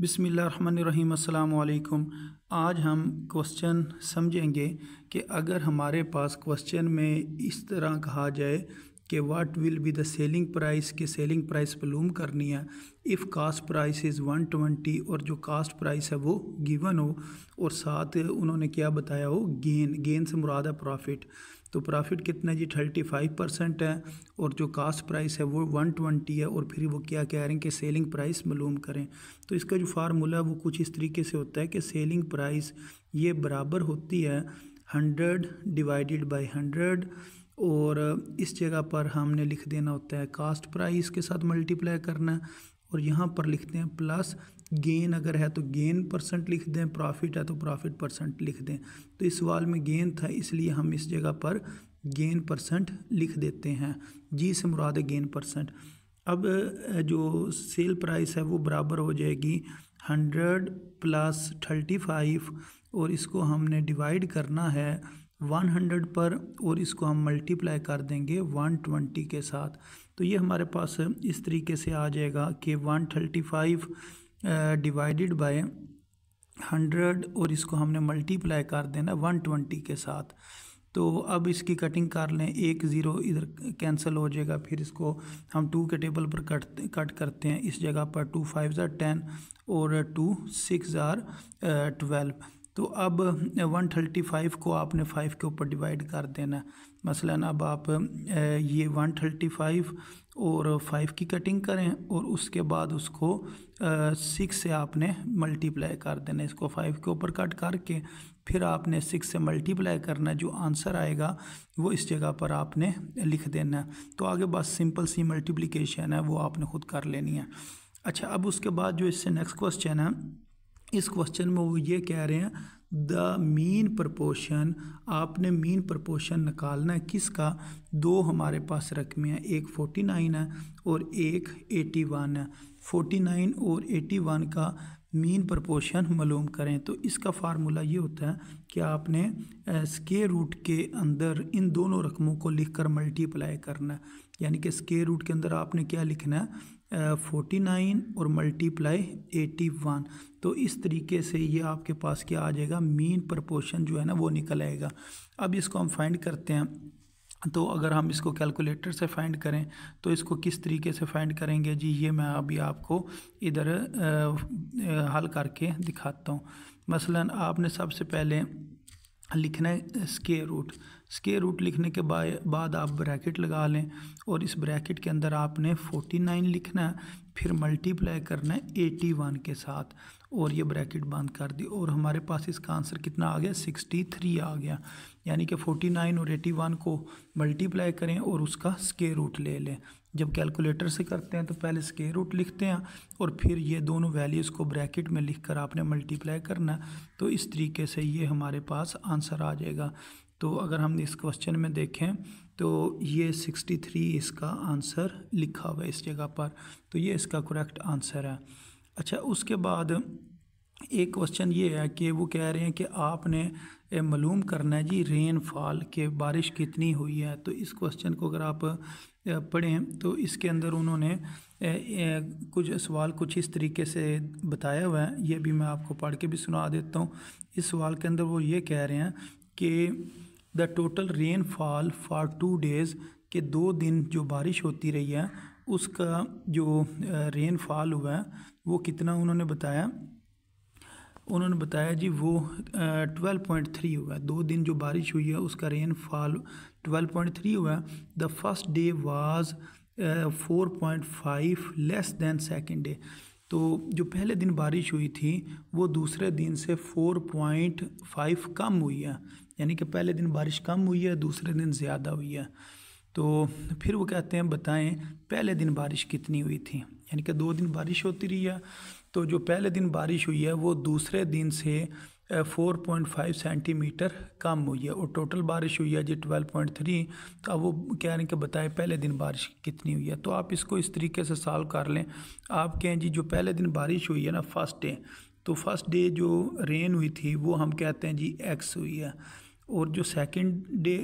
बिसमीम् अल्लाम आज हम क्वेश्चन समझेंगे कि अगर हमारे पास क्वेश्चन में इस तरह कहा जाए कि what will be the selling price के सेलिंग प्राइस वलूम करनी है if cost price is one twenty और जो कास्ट प्राइस है वो गिवन हो और साथ उन्होंने क्या बताया हो गेन गेन से मुराद है प्रॉफिट तो प्रॉफिट कितना जी थर्टी फाइव परसेंट है और जो कास्ट प्राइस है वो वन ट्वेंटी है और फिर वो क्या कह रहे हैं कि सेलिंग प्राइस मालूम करें तो इसका जो फार्मूला है वो कुछ इस तरीके से होता है कि सेलिंग प्राइस ये बराबर होती है हंड्रेड डिवाइडेड बाय हंड्रेड और इस जगह पर हमने लिख देना होता है कास्ट प्राइस के साथ मल्टीप्लाई करना और यहाँ पर लिखते हैं प्लस गेन अगर है तो गेन परसेंट लिख दें प्रॉफिट है तो प्रॉफिट परसेंट लिख दें तो इस सवाल में गेन था इसलिए हम इस जगह पर गेन परसेंट लिख देते हैं जी से मुराद है गेन परसेंट अब जो सेल प्राइस है वो बराबर हो जाएगी हंड्रेड प्लस थर्टी फाइव और इसको हमने डिवाइड करना है वन हंड्रेड पर और इसको हम मल्टीप्लाई कर देंगे वन ट्वेंटी के साथ तो ये हमारे पास इस तरीके से आ जाएगा कि one thirty five divided by hundred और इसको हमने मल्टीप्लाई कर देना वन ट्वेंटी के साथ तो अब इसकी कटिंग कर लें एक ज़ीरो इधर कैंसिल हो जाएगा फिर इसको हम टू के टेबल पर कट कट करते हैं इस जगह पर टू फाइव ज़ार टेन और टू सिक्स ज़ार ट्वेल्व तो अब 135 को आपने 5 के ऊपर डिवाइड कर देना मसलन अब आप ये 135 और 5 की कटिंग करें और उसके बाद उसको सिक्स से आपने मल्टीप्लाई कर देना इसको 5 के ऊपर कट करके फिर आपने सिक्स से मल्टीप्लाई करना जो आंसर आएगा वो इस जगह पर आपने लिख देना तो आगे बस सिंपल सी मल्टीप्लिकेशन है वो आपने खुद कर लेनी है अच्छा अब उसके बाद जो इससे नेक्स्ट क्वेश्चन है इस क्वेश्चन में वो ये कह रहे हैं द मीन प्रपोशन आपने मीन प्रपोशन निकालना है किसका दो हमारे पास रकमें हैं एक 49 है और एक 81 है 49 और 81 का मीन प्रपोशन मालूम करें तो इसका फार्मूला ये होता है कि आपने स्के रूट के अंदर इन दोनों रकमों को लिखकर मल्टीप्लाई करना है यानी कि स्केयर रूट के अंदर आपने क्या लिखना है फोर्टी नाइन और मल्टीप्लाई एटी वन तो इस तरीके से ये आपके पास क्या आ जाएगा मीन प्रपोर्शन जो है ना वो निकल आएगा अब इसको हम फाइंड करते हैं तो अगर हम इसको कैलकुलेटर से फाइंड करें तो इसको किस तरीके से फाइंड करेंगे जी ये मैं अभी आपको इधर हल करके दिखाता हूँ मसलन आपने सबसे पहले लिखना है स्केयर रूट स्केयर रूट लिखने के बाद आप ब्रैकेट लगा लें और इस ब्रैकेट के अंदर आपने 49 लिखना है फिर मल्टीप्लाई करना है 81 के साथ और ये ब्रैकेट बंद कर दी और हमारे पास इसका आंसर कितना आ गया 63 आ गया यानी कि 49 और 81 को मल्टीप्लाई करें और उसका स्केयर रूट ले लें जब कैलकुलेटर से करते हैं तो पहले स्केयर रूट लिखते हैं और फिर ये दोनों वैल्यूज़ को ब्रैकेट में लिख कर आपने मल्टीप्लाई करना तो इस तरीके से ये हमारे पास आंसर आ जाएगा तो अगर हम इस क्वेश्चन में देखें तो ये 63 इसका आंसर लिखा हुआ है इस जगह पर तो ये इसका करेक्ट आंसर है अच्छा उसके बाद एक क्वेश्चन ये है कि वो कह रहे हैं कि आपने मालूम करना है जी रेनफॉल के बारिश कितनी हुई है तो इस क्वेश्चन को अगर आप पढ़े तो इसके अंदर उन्होंने कुछ सवाल कुछ इस तरीके से बताया हुआ है ये भी मैं आपको पढ़ के भी सुना देता हूँ इस सवाल के अंदर वो ये कह रहे हैं कि the total rainfall for two days के दो दिन जो बारिश होती रही है उसका जो रेनफॉल हुआ है वो कितना उन्होंने बताया उन्होंने बताया जी वो ट्वेल्व पॉइंट थ्री हुआ दो दिन जो बारिश हुई है उसका रेनफॉल ट्वेल्व पॉइंट थ्री हुआ the first day was four point five less than second day तो जो पहले दिन बारिश हुई थी वो दूसरे दिन से फोर पॉइंट फाइव कम हुई है यानी कि पहले दिन बारिश कम हुई है दूसरे दिन ज़्यादा हुई है तो फिर वो कहते हैं बताएं पहले दिन बारिश कितनी हुई थी यानी कि दो दिन बारिश होती रही है तो जो पहले दिन बारिश हुई है वो दूसरे दिन से 4.5 सेंटीमीटर कम हुई है और टोटल बारिश हुई है जी 12.3 तो अब वो कह रहे हैं कि बताएं पहले दिन बारिश कितनी हुई है तो आप इसको इस तरीके से सॉल्व कर लें आप कहें जी जो पहले दिन बारिश हुई है ना फर्स्ट डे तो फर्स्ट डे जो रेन हुई थी वो हम कहते हैं जी एक्स हुई है और जो सेकंड डे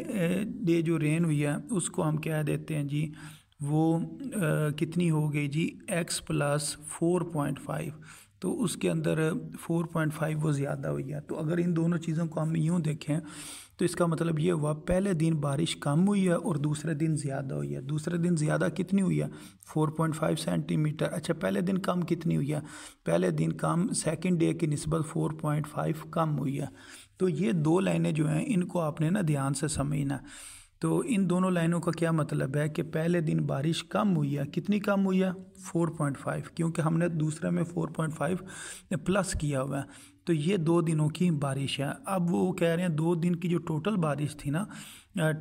डे जो रेन हुई है उसको हम कह देते हैं जी वो आ, कितनी हो गई जी x plus four point five तो उसके अंदर फोर पॉइंट फाइव वो ज़्यादा हुई है तो अगर इन दोनों चीज़ों को हम यूँ देखें तो इसका मतलब ये हुआ पहले दिन बारिश कम हुई है और दूसरे दिन ज़्यादा हुई है दूसरे दिन ज़्यादा कितनी हुई है 4.5 सेंटीमीटर अच्छा पहले दिन कम कितनी हुई है पहले दिन कम सेकंड डे की नस्बत 4.5 कम हुई है तो ये दो लाइनें जो हैं इनको आपने ना ध्यान से समझना तो इन दोनों लाइनों का क्या मतलब है कि पहले दिन बारिश कम हुई है कितनी कम हुई है 4.5 क्योंकि हमने दूसरे में 4.5 प्लस किया हुआ है तो ये दो दिनों की बारिश है अब वो कह रहे हैं दो दिन की जो टोटल बारिश थी ना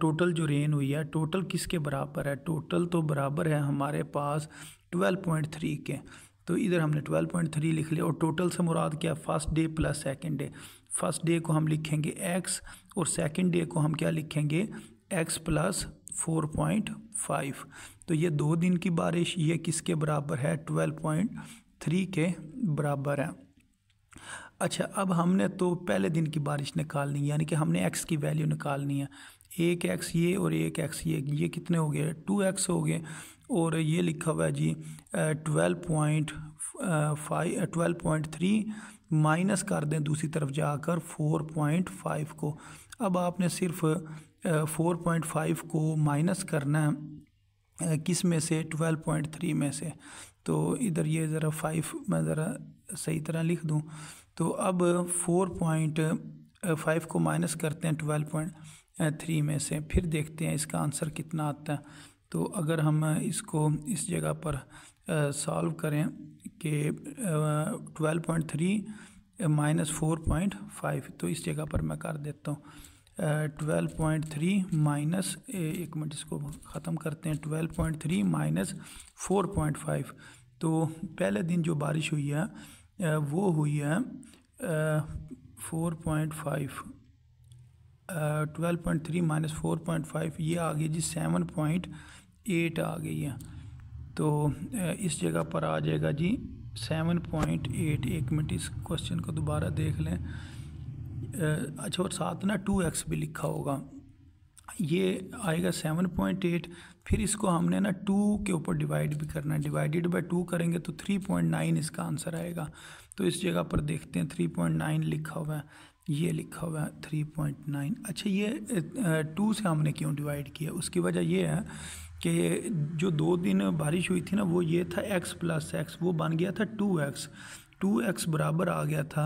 टोटल जो रेन हुई है टोटल किसके बराबर है टोटल तो बराबर है हमारे पास 12.3 के तो इधर हमने 12.3 लिख लिया और टोटल से मुराद क्या first day plus second day first day को हम लिखेंगे एक्स और सेकंड डे को हम क्या लिखेंगे x plus four point five तो ये दो दिन की बारिश ये किसके बराबर है ट्वेल्व पॉइंट थ्री के बराबर है अच्छा अब हमने तो पहले दिन की बारिश निकालनी यानी कि हमने एक्स की वैल्यू निकालनी है एक एक्स ये और एक एक्स ये ये कितने हो गए टू एक्स हो गए और ये लिखा हुआ है जी twelve point five twelve point three minus कर दें दूसरी तरफ जाकर फोर पॉइंट फाइव को अब आपने सिर्फ फोर पॉइंट फाइव को माइनस करना है किस में से ट्वेल्व पॉइंट थ्री में से तो इधर ये ज़रा फाइव मैं ज़रा सही तरह लिख दूँ तो अब फोर पॉइंट फाइव को माइनस करते हैं ट्वेल्व पॉइंट थ्री में से फिर देखते हैं इसका आंसर कितना आता है तो अगर हम इसको इस जगह पर सॉल्व करें कि twelve point three minus four point five तो इस जगह पर मैं कर देता हूँ ट्वेल्व पॉइंट थ्री माइनस एक मिनट इसको ख़त्म करते हैं twelve point three minus four point five तो पहले दिन जो बारिश हुई है वो हुई है four point five twelve point three minus four point five ये आ गई जी सेवन पॉइंट एट आ गई है तो इस जगह पर आ जाएगा जी सेवन पॉइंट एट एक मिनट इस क्वेश्चन को दोबारा देख लें अच्छा और साथ ना टू एक्स भी लिखा होगा ये आएगा सेवन पॉइंट एट फिर इसको हमने ना टू के ऊपर डिवाइड भी करना है डिवाइडेड बाई टू करेंगे तो थ्री पॉइंट नाइन इसका आंसर आएगा तो इस जगह पर देखते हैं थ्री पॉइंट नाइन लिखा हुआ है ये लिखा हुआ है थ्री पॉइंट नाइन अच्छा ये टू से हमने क्यों डिवाइड किया उसकी वजह ये है कि जो दो दिन बारिश हुई थी ना वो ये था एक्स प्लस एक्स वो बन गया था टू एक्स टू एक्स बराबर आ गया था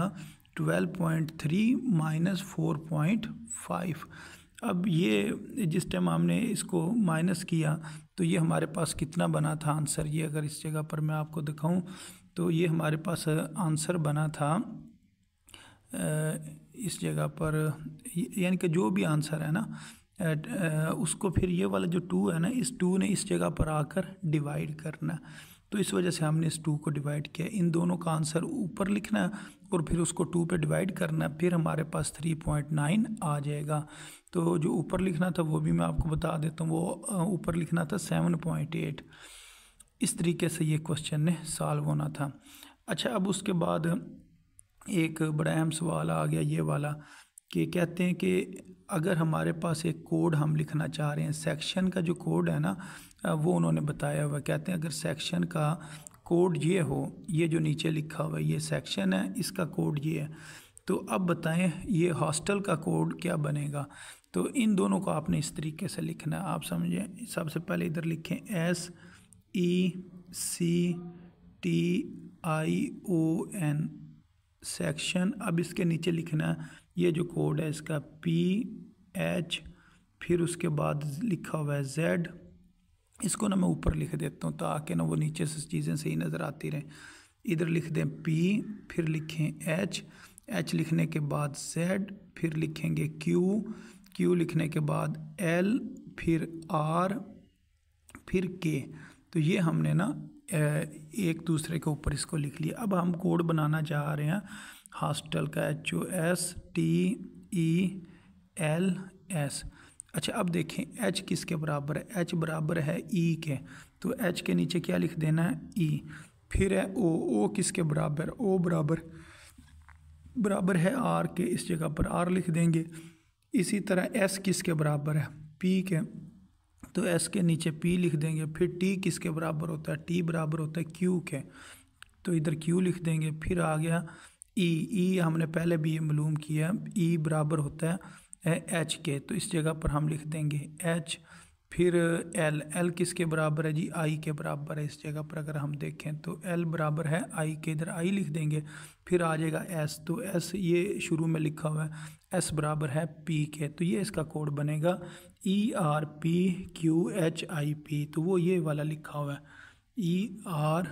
twelve point three minus four point five अब ये जिस टाइम हमने इसको माइनस किया तो ये हमारे पास कितना बना था आंसर ये अगर इस जगह पर मैं आपको दिखाऊं तो ये हमारे पास आंसर बना था इस जगह पर यानी कि जो भी आंसर है ना उसको फिर ये वाला जो टू है ना इस टू ने इस जगह पर आकर डिवाइड करना तो इस वजह से हमने इस टू को डिवाइड किया इन दोनों का आंसर ऊपर लिखना और फिर उसको टू पे डिवाइड करना फिर हमारे पास थ्री पॉइंट नाइन आ जाएगा तो जो ऊपर लिखना था वो भी मैं आपको बता देता हूँ वो ऊपर लिखना था सेवन पॉइंट एट इस तरीके से ये क्वेश्चन ने सॉल्व होना था अच्छा अब उसके बाद एक बड़ा अहम सवाल आ गया ये वाला कि कहते हैं कि अगर हमारे पास एक कोड हम लिखना चाह रहे हैं सेक्शन का जो कोड है ना वो उन्होंने बताया हुआ कहते हैं अगर सेक्शन का कोड ये हो ये जो नीचे लिखा हुआ है ये सेक्शन है इसका कोड ये है तो अब बताएं ये हॉस्टल का कोड क्या बनेगा तो इन दोनों को आपने इस तरीके से लिखना है आप समझें सबसे पहले इधर लिखें S E C T I O N section अब इसके नीचे लिखना है ये जो कोड है इसका पी एच फिर उसके बाद लिखा हुआ है जेड इसको ना मैं ऊपर लिख देता हूँ ताकि ना वो नीचे से चीज़ें सही नज़र आती रहें इधर लिख दें पी फिर लिखें एच एच लिखने के बाद Z फिर लिखेंगे क्यू क्यू लिखने के बाद एल फिर आर फिर के तो ये हमने ना एक दूसरे के ऊपर इसको लिख लिया अब हम कोड बनाना चाह रहे हैं हॉस्टल का H O S T E L S अच्छा अब देखें एच किसके बराबर है एच बराबर है ई e के तो एच के नीचे क्या लिख देना है ई e। फिर है ओ ओ किसके बराबर ओ बराबर बराबर है आर के इस जगह पर आर लिख देंगे इसी तरह एस किसके बराबर है पी के तो एस के नीचे पी लिख देंगे फिर टी किसके बराबर होता है टी बराबर होता है क्यू के तो इधर क्यू लिख देंगे फिर आ गया ई e। ई हमने पहले भी ये मलूम किया ई बराबर होता है एच के तो इस जगह पर हम लिख देंगे एच फिर एल एल किसके बराबर है जी आई के बराबर है इस जगह पर अगर हम देखें तो एल बराबर है आई के इधर आई लिख देंगे फिर आ जाएगा एस तो एस ये शुरू में लिखा हुआ है एस बराबर है पी के तो ये इसका कोड बनेगा E R P Q H I P तो वो ये वाला लिखा हुआ है E R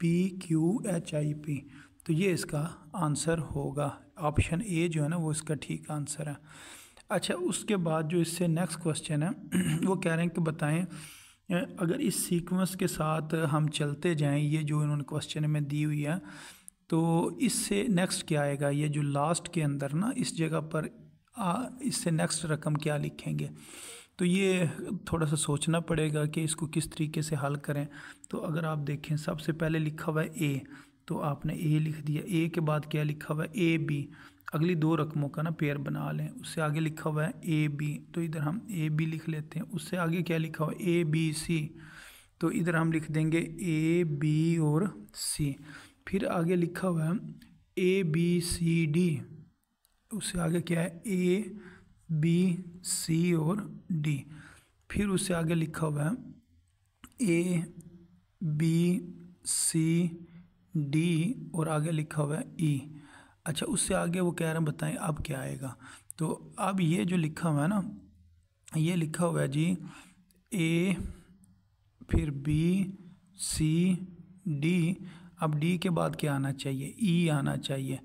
P Q H I P तो ये इसका आंसर होगा ऑप्शन ए जो है ना वो इसका ठीक आंसर है अच्छा उसके बाद जो इससे नेक्स्ट क्वेश्चन है वो कह रहे हैं कि बताएं अगर इस सीक्वेंस के साथ हम चलते जाएं ये जो इन्होंने क्वेश्चन में दी हुई है तो इससे नेक्स्ट क्या आएगा ये जो लास्ट के अंदर ना इस जगह पर आ, इससे नेक्स्ट रकम क्या लिखेंगे तो ये थोड़ा सा सोचना पड़ेगा कि इसको किस तरीके से हल करें तो अगर आप देखें सबसे पहले लिखा हुआ है ए तो आपने ए लिख दिया ए के बाद क्या लिखा हुआ है ए बी अगली दो रकमों का ना पेयर बना लें उससे आगे लिखा हुआ है ए बी तो इधर हम ए बी लिख लेते हैं उससे आगे क्या लिखा हुआ है ए बी सी तो इधर हम लिख देंगे ए बी और सी फिर आगे लिखा हुआ है ए बी सी डी उससे आगे क्या है ए बी सी और डी फिर उससे आगे लिखा हुआ है ए बी सी डी और आगे लिखा हुआ है ई e. अच्छा उससे आगे वो कह रहे हैं बताएं अब क्या आएगा तो अब ये जो लिखा हुआ है ना ये लिखा हुआ है जी ए फिर बी सी डी अब डी के बाद क्या आना चाहिए ई e आना चाहिए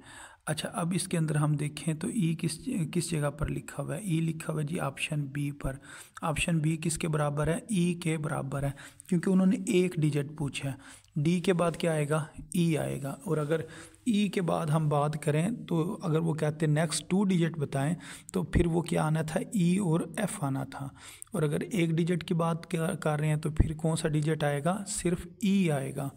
अच्छा अब इसके अंदर हम देखें तो ई e किस किस जगह पर लिखा हुआ है ई e लिखा हुआ है जी ऑप्शन बी पर ऑप्शन बी किसके बराबर है ई e के बराबर है क्योंकि उन्होंने एक डिजिट पूछा है डी के बाद क्या आएगा ई e आएगा और अगर ई e के बाद हम बात करें तो अगर वो कहते नेक्स्ट टू डिजिट बताएं तो फिर वो क्या आना था ई e और एफ आना था और अगर एक डिजिट की बात कर रहे हैं तो फिर कौन सा डिजिट आएगा सिर्फ ई e आएगा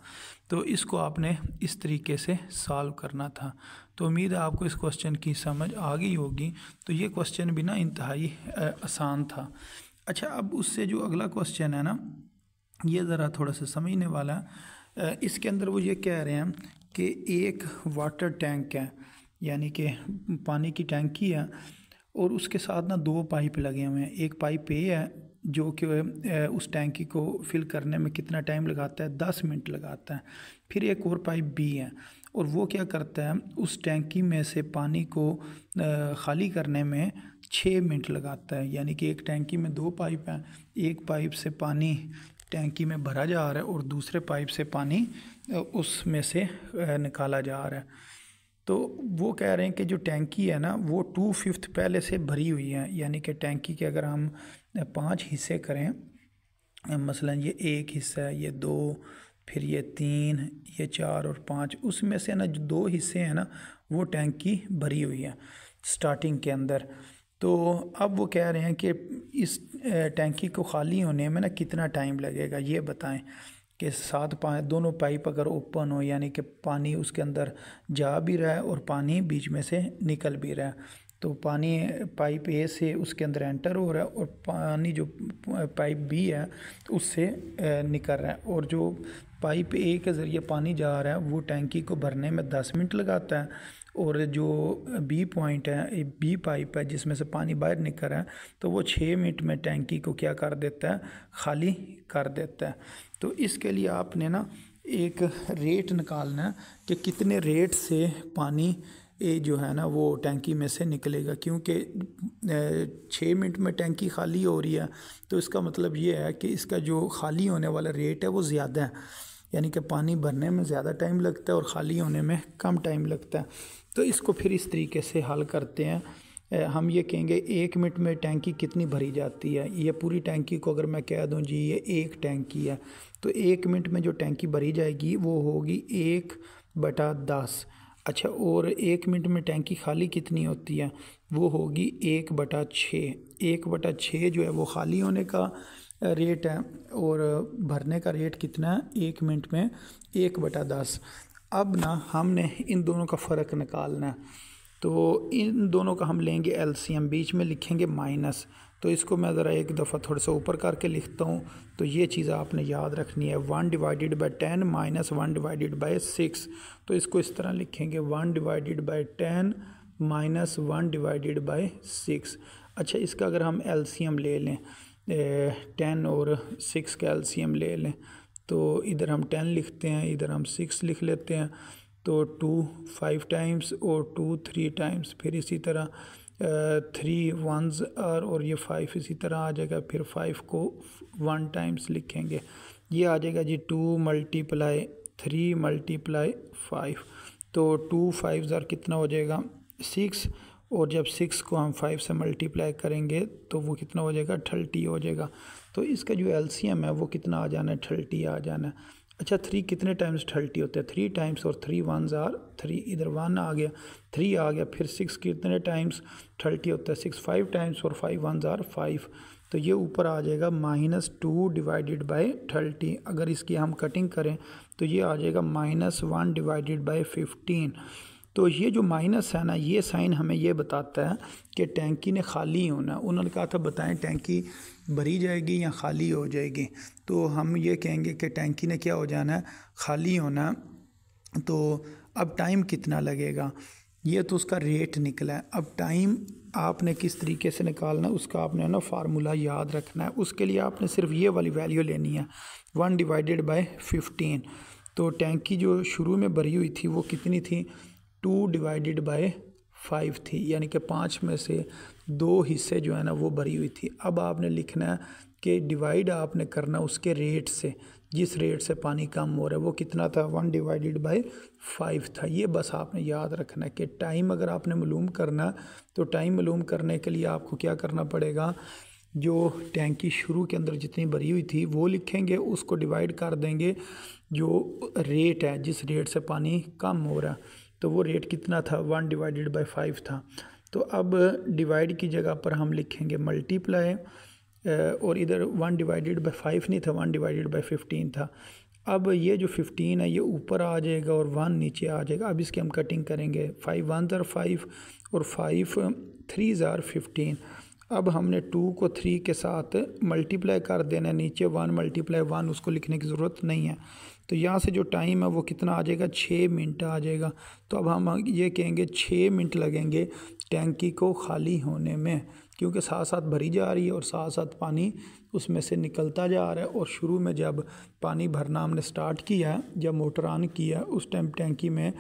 तो इसको आपने इस तरीके से सॉल्व करना था तो उम्मीद है आपको इस क्वेश्चन की समझ आ गई होगी तो ये क्वेश्चन भी ना इंतहाई आसान था अच्छा अब उससे जो अगला क्वेश्चन है ना ये ज़रा थोड़ा सा समझने वाला है इसके अंदर वो ये कह रहे हैं कि एक वाटर टैंक है यानी कि पानी की टैंकी है और उसके साथ ना दो पाइप लगे हुए हैं एक पाइप ये है जो कि उस टैंकी को फिल करने में कितना टाइम लगाता है दस मिनट लगाता है फिर एक और पाइप बी है और वो क्या करता है उस टैंकी में से पानी को खाली करने में छः मिनट लगाता है यानी कि एक टैंकी में दो पाइप हैं एक पाइप से पानी टैंकी में भरा जा रहा है और दूसरे पाइप से पानी उसमें से निकाला जा रहा है तो वो कह रहे हैं कि जो टैंकी है ना वो टू फिफ्थ पहले से भरी हुई है यानी कि टैंकी के अगर हम पांच हिस्से करें मसलन ये एक हिस्सा है ये दो फिर ये तीन ये चार और पाँच उसमें से ना जो दो हिस्से हैं ना वो टैंकी भरी हुई है स्टार्टिंग के अंदर तो अब वो कह रहे हैं कि इस टैंकी को खाली होने में ना कितना टाइम लगेगा ये बताएं कि सात पाए दोनों पाइप अगर ओपन हो यानी कि पानी उसके अंदर जा भी रहा है और पानी बीच में से निकल भी रहा है तो पानी पाइप ए से उसके अंदर एंटर हो रहा है और पानी जो पाइप बी है उससे निकल रहा है और जो पाइप ए के ज़रिए पानी जा रहा है वो टैंकी को भरने में दस मिनट लगाता है और जो बी पॉइंट है बी पाइप है जिसमें से पानी बाहर निकल रहा है तो वो छः मिनट में टैंकी को क्या कर देता है खाली कर देता है तो इसके लिए आपने ना एक रेट निकालना है कि कितने रेट से पानी ये जो है ना वो टैंकी में से निकलेगा क्योंकि छः मिनट में टैंकी खाली हो रही है तो इसका मतलब ये है कि इसका जो खाली होने वाला रेट है वो ज़्यादा है यानी कि पानी भरने में ज़्यादा टाइम लगता है और ख़ाली होने में कम टाइम लगता है तो इसको फिर इस तरीके से हल करते हैं हम ये कहेंगे एक मिनट में टैंकी कितनी भरी जाती है ये पूरी टैंकी को अगर मैं कह दूं जी ये एक टैंकी है तो एक मिनट में जो टैंकी भरी जाएगी वो होगी एक बटा दस अच्छा और एक मिनट में टैंकी खाली कितनी होती है वो होगी एक बटा छः एक बटा छः जो है वो खाली होने का रेट है और भरने का रेट कितना है एक मिनट में एक बटा दस अब ना हमने इन दोनों का फ़र्क निकालना है तो इन दोनों का हम लेंगे एल बीच में लिखेंगे माइनस तो इसको मैं ज़रा एक दफ़ा थोड़ा सा ऊपर करके लिखता हूँ तो ये चीज़ आपने याद रखनी है one divided by ten minus one divided by six तो इसको इस तरह लिखेंगे one divided by ten minus one divided by six अच्छा इसका अगर हम एलसीएम ले लें टेन और सिक्स कैल्शियम ले लें तो इधर हम टेन लिखते हैं इधर हम सिक्स लिख लेते हैं तो टू फाइव टाइम्स और टू थ्री टाइम्स फिर इसी तरह थ्री वनज आर और ये फाइव इसी तरह आ जाएगा फिर फाइव को वन टाइम्स लिखेंगे ये आ जाएगा जी two multiply three multiply five तो टू फाइव ज़ार कितना हो जाएगा सिक्स और जब सिक्स को हम फाइव से मल्टीप्लाई करेंगे तो वो कितना हो जाएगा थर्टी हो जाएगा तो इसका जो एलसीएम है वो कितना आ जाना है थर्टी आ जाना है अच्छा थ्री कितने टाइम्स थर्टी होते हैं थ्री टाइम्स और थ्री वन ज़ार थ्री इधर वन आ गया थ्री आ गया फिर सिक्स कितने टाइम्स थर्टी होता है सिक्स फाइव टाइम्स और फाइव वन ज़ार फाइव तो ये ऊपर आ जाएगा minus two divided by thirty अगर इसकी हम कटिंग करें तो ये आ जाएगा minus one divided by fifteen तो ये जो माइनस है ना ये साइन हमें ये बताता है कि टैंकी ने खाली होना उन्होंने कहा था बताएं टैंकी भरी जाएगी या खाली हो जाएगी तो हम ये कहेंगे कि टैंकी ने क्या हो जाना है खाली होना तो अब टाइम कितना लगेगा ये तो उसका रेट निकला है अब टाइम आपने किस तरीके से निकालना है उसका आपने ना फार्मूला याद रखना है उसके लिए आपने सिर्फ ये वाली वैल्यू लेनी है वन डिवाइडेड बाय फिफ्टीन तो टैंकी जो शुरू में भरी हुई थी वो कितनी थी टू डिवाइडेड बाय फाइव थी यानी कि पाँच में से दो हिस्से जो है ना वो भरी हुई थी अब आपने लिखना है कि डिवाइड आपने करना उसके रेट से जिस रेट से पानी कम हो रहा है वो कितना था वन डिवाइडेड बाय फाइव था ये बस आपने याद रखना है कि टाइम अगर आपने मालूम करना तो टाइम मालूम करने के लिए आपको क्या करना पड़ेगा जो टैंकी शुरू के अंदर जितनी भरी हुई थी वो लिखेंगे उसको डिवाइड कर देंगे जो रेट है जिस रेट से पानी कम हो रहा है तो वो रेट कितना था वन डिवाइडेड बाई फाइव था तो अब डिवाइड की जगह पर हम लिखेंगे मल्टीप्लाई और इधर वन डिवाइडेड बाई फाइव नहीं था वन डिवाइडेड बाई फिफ्टीन था अब ये जो फिफ्टीन है ये ऊपर आ जाएगा और वन नीचे आ जाएगा अब इसकी हम कटिंग करेंगे फाइव वन ज़र फाइव और फाइव थ्री ज़ार फिफ्टीन अब हमने टू को थ्री के साथ मल्टीप्लाई कर देना नीचे वन मल्टीप्लाई वन उसको लिखने की ज़रूरत नहीं है तो यहाँ से जो टाइम है वो कितना आ जाएगा छः मिनट आ जाएगा तो अब हम ये कहेंगे छः मिनट लगेंगे टैंकी को खाली होने में क्योंकि साथ साथ भरी जा रही है और साथ साथ पानी उसमें से निकलता जा रहा है और शुरू में जब पानी भरना हमने स्टार्ट किया जब मोटर ऑन किया उस टाइम टैंकी में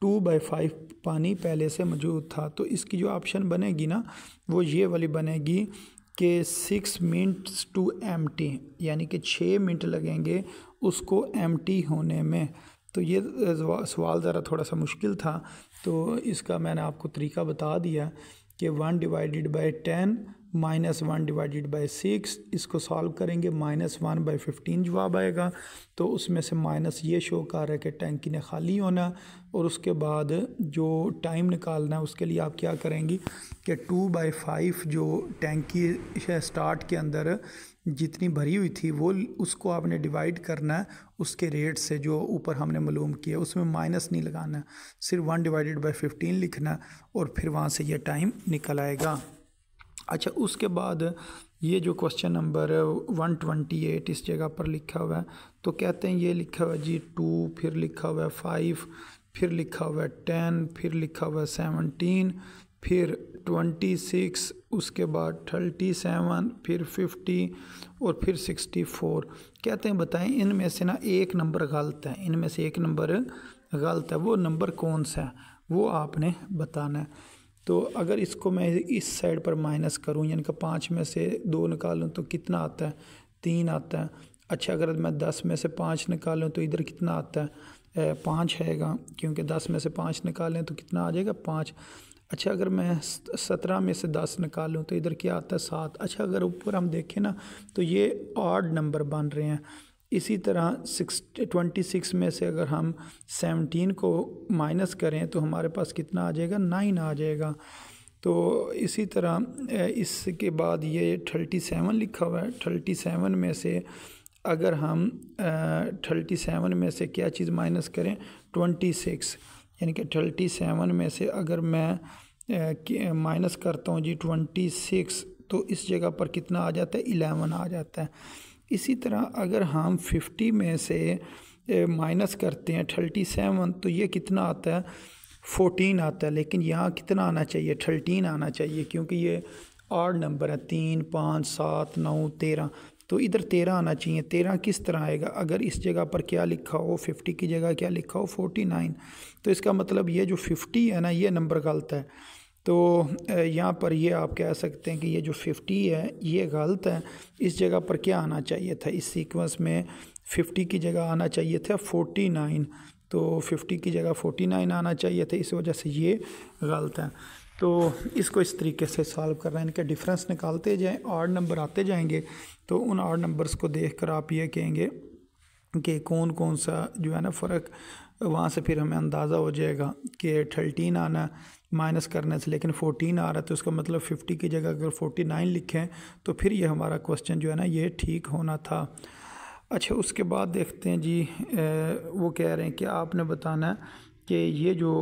टू बाई फाइव पानी पहले से मौजूद था तो इसकी जो ऑप्शन बनेगी ना वो ये वाली बनेगी कि सिक्स मिनट्स टू एम यानी कि छः मिनट लगेंगे उसको एम होने में तो ये सवाल ज़रा थोड़ा सा मुश्किल था तो इसका मैंने आपको तरीका बता दिया कि one divided by ten minus one divided by six इसको सॉल्व करेंगे माइनस वन बाई फिफ्टीन जवाब आएगा तो उसमें से माइनस ये शो कर रहा है कि टैंकी ने खाली होना और उसके बाद जो टाइम निकालना है उसके लिए आप क्या करेंगी कि टू बाई फाइव जो टैंकी स्टार्ट के अंदर जितनी भरी हुई थी वो उसको आपने डिवाइड करना है उसके रेट से जो ऊपर हमने मालूम किया उसमें माइनस नहीं लगाना सिर्फ वन डिवाइडेड बाई फिफ्टीन लिखना और फिर वहाँ से यह टाइम निकल आएगा अच्छा उसके बाद ये जो question number one twenty eight इस जगह पर लिखा हुआ है तो कहते हैं ये लिखा हुआ है जी टू फिर लिखा हुआ है फाइव फिर लिखा हुआ है टेन फिर लिखा हुआ है सेवनटीन फिर ट्वेंटी सिक्स उसके बाद थर्टी सेवन फिर फिफ्टी और फिर सिक्सटी फोर कहते हैं बताएं इनमें से ना एक नंबर गलत है इनमें से एक नंबर गलत है वो नंबर कौन सा है वो आपने बताना है तो अगर इसको मैं इस साइड पर माइनस करूं यानी कि पाँच में से दो निकालूं तो कितना आता है तीन आता है अच्छा अगर मैं दस में से पाँच निकालूं तो इधर कितना आता है पाँच आएगा क्योंकि दस में से पाँच निकालें तो कितना आ जाएगा पाँच अच्छा अगर मैं सत्रह में से दस निकालूं तो इधर क्या आता है सात अच्छा अगर ऊपर हम देखें ना तो ये आठ नंबर बन रहे हैं इसी तरह सिक्स ट्वेंटी सिक्स में से अगर हम सेवनटीन को माइनस करें तो हमारे पास कितना आ जाएगा नाइन आ जाएगा तो इसी तरह इसके बाद ये थर्टी सेवन लिखा हुआ है थर्टी सेवन में से अगर हम थर्टी सेवन में से क्या चीज़ माइनस करें ट्वेंटी सिक्स यानी कि थर्टी सेवन में से अगर मैं माइनस करता हूँ जी ट्वेंटी सिक्स तो इस जगह पर कितना आ जाता है इलेवन आ जाता है इसी तरह अगर हम फिफ्टी में से माइनस करते हैं थर्टी सेवन तो ये कितना आता है फोटीन आता है लेकिन यहाँ कितना आना चाहिए थर्टीन आना चाहिए क्योंकि ये आठ नंबर है तीन पाँच सात नौ तेरह तो इधर तेरह आना चाहिए तेरह किस तरह आएगा अगर इस जगह पर क्या लिखा हो फिफ्टी की जगह क्या लिखा हो फोर्टी नाइन तो इसका मतलब ये जो फिफ्टी है ना ये नंबर गलत है तो यहाँ पर ये आप कह सकते हैं कि ये जो फिफ्टी है ये गलत है इस जगह पर क्या आना चाहिए था इस सीक्वेंस में फिफ्टी की जगह आना चाहिए था 49 नाइन तो फिफ्टी की जगह 49 नाइन आना चाहिए था इस वजह से ये गलत है तो इसको इस तरीके से सॉल्व करना है इनके डिफरेंस निकालते जाएं आठ नंबर आते जाएंगे तो उन आठ नंबर्स को देख कर आप ये कहेंगे कि कौन कौन सा जो है ना फ़र्क वहाँ से फिर हमें अंदाज़ा हो जाएगा कि थर्टीन आना माइनस करने से लेकिन फोटीन आ रहा है तो उसका मतलब फिफ्टी की जगह अगर फोर्टी नाइन लिखें तो फिर ये हमारा क्वेश्चन जो है ना ये ठीक होना था अच्छा उसके बाद देखते हैं जी वो कह रहे हैं कि आपने बताना है कि ये जो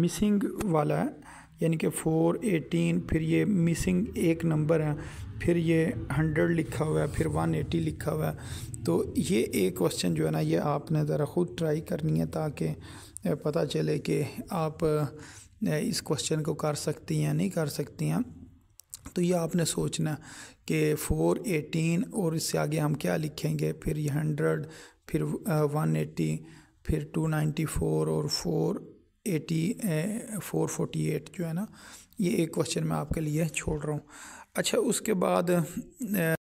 मिसिंग वाला है यानी कि फ़ोर एटीन फिर ये मिसिंग एक नंबर है फिर ये हंड्रेड लिखा हुआ है फिर वन एटी लिखा हुआ है तो ये एक क्वेश्चन जो है ना ये आपने ज़रा ख़ुद ट्राई करनी है ताकि पता चले कि आप इस क्वेश्चन को कर सकती हैं नहीं कर सकती हैं तो ये आपने सोचना कि फ़ोर एटीन और इससे आगे हम क्या लिखेंगे फिर ये हंड्रेड फिर वन एटी फिर टू नाइन्टी फ़ोर और four eighty four forty eight जो है ना ये एक क्वेश्चन मैं आपके लिए छोड़ रहा हूँ अच्छा उसके बाद